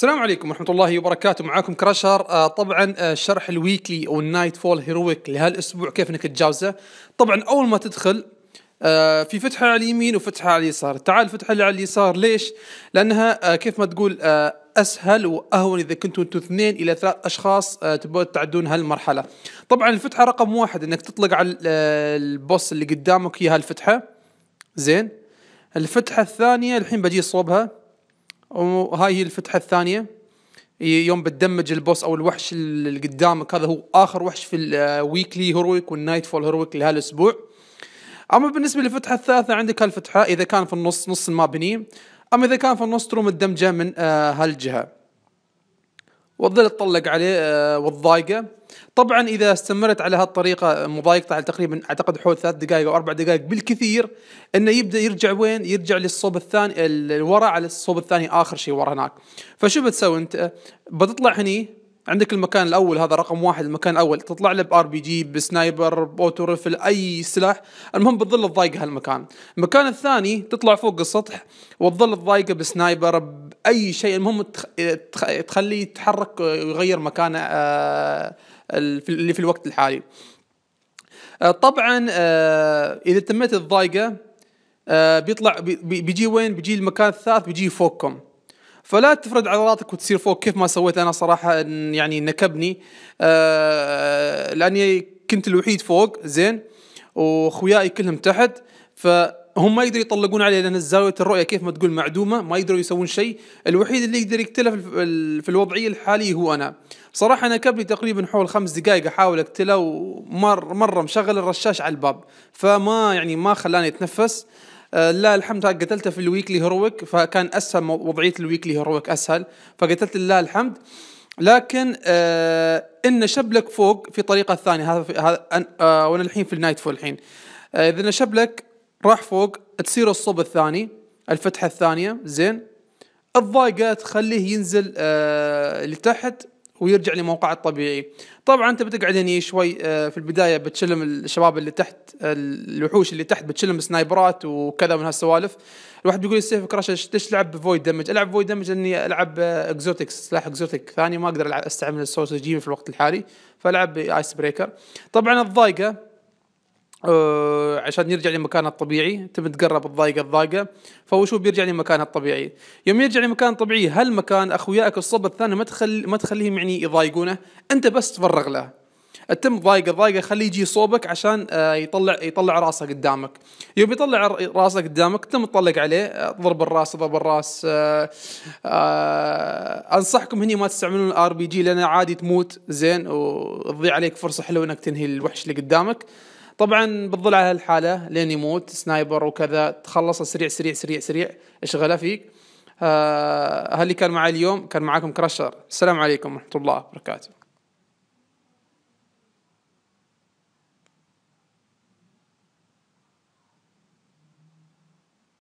السلام عليكم ورحمة الله وبركاته معاكم كراشر آه طبعا آه شرح الويكلي او النايت فول هيرويك لهالاسبوع كيف انك تتجاوزه طبعا اول ما تدخل آه في فتحة على اليمين وفتحة على اليسار تعال الفتحة اللي على اليسار ليش؟ لانها آه، كيف ما تقول آه، اسهل واهون اذا كنتوا انتوا اثنين الى ثلاث اشخاص آه، تبغون تعدون هالمرحلة طبعا الفتحة رقم واحد انك تطلق على البوس اللي قدامك هي هالفتحة زين الفتحة الثانية الحين بجي صوبها وهاي هي الفتحه الثانيه يوم بتدمج البوس او الوحش اللي قدامك هذا هو اخر وحش في الويكلي هيرويك والنايت فول هيرويك لهالاسبوع اما بالنسبه للفتحه الثالثه عندك هالفتحه اذا كان في النص نص ما بني اما اذا كان في النص تروم الدمجه من آه، هالجهه والظل تطلق عليه آه، وتضايقه طبعا اذا استمرت على هالطريقه آه، مضايقته على تقريبا اعتقد حول ثلاث دقائق او اربع دقائق بالكثير انه يبدا يرجع وين؟ يرجع للصوب الثاني الورا على الصوب الثاني اخر شيء ورا هناك. فشو بتسوي انت؟ بتطلع هني عندك المكان الاول هذا رقم واحد المكان الاول تطلع له بار بي جي بسنايبر باوتو ريفل اي سلاح المهم بتظل تضايق هالمكان المكان الثاني تطلع فوق السطح وتظل تضايقه بسنايبر باي شيء المهم تخليه يتحرك ويغير مكانه آه، اللي في الوقت الحالي آه، طبعا آه، اذا تميت الضايقه بيطلع بيجي وين بيجي المكان الثالث بيجي فوقكم فلا تفرد عضلاتك وتصير فوق كيف ما سويت انا صراحه يعني نكبني آه، لاني كنت الوحيد فوق زين واخوياي كلهم تحت فهم ما يقدروا يطلقون علي لان زاويه الرؤيه كيف ما تقول معدومه ما يقدروا يسوون شيء الوحيد اللي يقدر يقتله في الوضعيه الحاليه هو انا صراحه انا كبلي تقريبا حول خمس دقائق احاول اقتله ومر مره مشغل الرشاش على الباب فما يعني ما خلاني اتنفس آه، لا الحمد قتلته في الويكلي هيرويك فكان اسهل وضعيه الويكلي هيرويك اسهل فقتلت لله الحمد لكن آه ان شبلك فوق في طريقه ثانيه هذا هذا آه وانا الحين في النايت فول الحين آه اذا شبلك راح فوق تصير الصوب الثاني الفتحه الثانيه زين الضايقه تخليه ينزل آه لتحت ويرجع لموقعه الطبيعي طبعا انت بتقعد هني شوي آه، في البدايه بتشلم الشباب اللي تحت آه، الوحوش اللي تحت بتشلم سنايبرات وكذا من هالسوالف الواحد بيقول السيف كراش ليش تلعب بفويد دمج العب فويد دمج اني العب اكزوتكس آه، سلاح اكزوتيك ثاني ما اقدر استعمل السورس جيم في الوقت الحالي فالعب بايس بريكر طبعا الضايقه آه عشان يرجع لمكانه الطبيعي تم تقرب الضايقه الضايقه فهو شو بيرجع لمكانه الطبيعي يوم يرجع لمكانه الطبيعي هالمكان اخوياك الصب الثاني ما تخلي ما تخليهم يعني يضايقونه انت بس تفرغ له تم ضايقه ضايقه خليه يجي صوبك عشان آه يطلع يطلع راسه قدامك يوم يطلع راسه قدامك تم تطلق عليه آه، ضرب الراس ضرب الراس آه آه انصحكم هني ما تستعملون الار بي جي لان عادي تموت زين وتضيع عليك فرصه حلوه انك تنهي الوحش اللي قدامك طبعا بتظل على هالحاله لين يموت سنايبر وكذا تخلصه سريع سريع سريع سريع اشغله فيك آه هاللي كان معي اليوم كان معاكم كراشر السلام عليكم ورحمه الله وبركاته